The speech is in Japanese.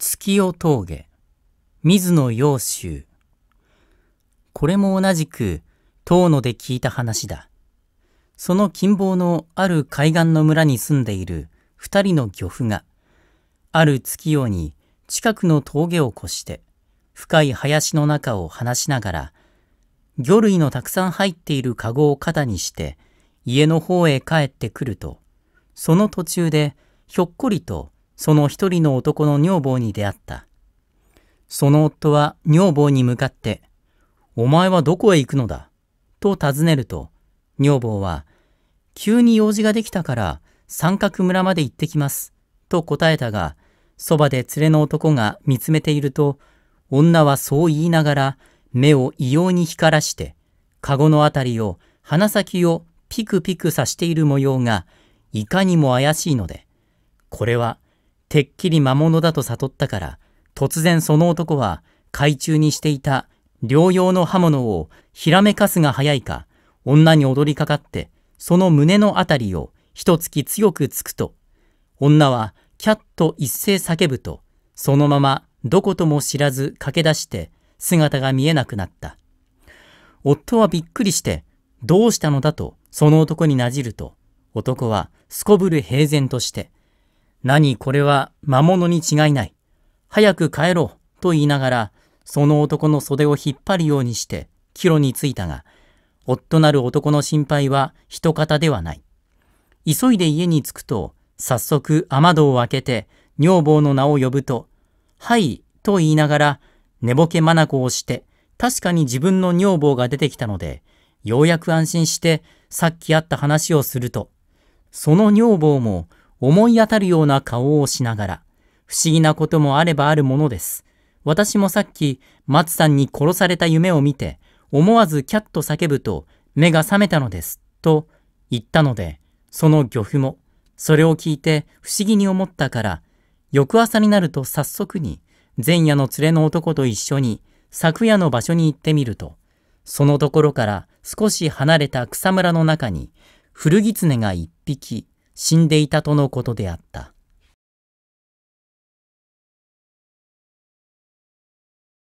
月夜峠水野陽州これも同じく遠野で聞いた話だその近傍のある海岸の村に住んでいる2人の漁夫がある月夜に近くの峠を越して深い林の中を話しながら魚類のたくさん入っているカゴを肩にして家の方へ帰ってくるとその途中でひょっこりとその一人の男の女房に出会った。その夫は女房に向かって、お前はどこへ行くのだと尋ねると、女房は、急に用事ができたから三角村まで行ってきます。と答えたが、そばで連れの男が見つめていると、女はそう言いながら目を異様に光らして、籠のあたりを鼻先をピクピクさしている模様がいかにも怪しいので、これはてっきり魔物だと悟ったから、突然その男は、海中にしていた療養の刃物をひらめかすが早いか、女に踊りかかって、その胸のあたりをとつき強く突くと、女はキャッと一斉叫ぶと、そのままどことも知らず駆け出して姿が見えなくなった。夫はびっくりして、どうしたのだとその男になじると、男はすこぶる平然として、何これは魔物に違いない。早く帰ろう。と言いながら、その男の袖を引っ張るようにして、帰路に着いたが、夫なる男の心配は人方ではない。急いで家に着くと、早速雨戸を開けて、女房の名を呼ぶと、はい、と言いながら、寝ぼけ眼をして、確かに自分の女房が出てきたので、ようやく安心して、さっき会った話をすると、その女房も思い当たるような顔をしながら、不思議なこともあればあるものです。私もさっき、松さんに殺された夢を見て、思わずキャッと叫ぶと、目が覚めたのです、と言ったので、その漁夫も、それを聞いて不思議に思ったから、翌朝になると早速に、前夜の連れの男と一緒に、昨夜の場所に行ってみると、そのところから少し離れた草むらの中に、古狐が一匹、死んでいたとのことであった。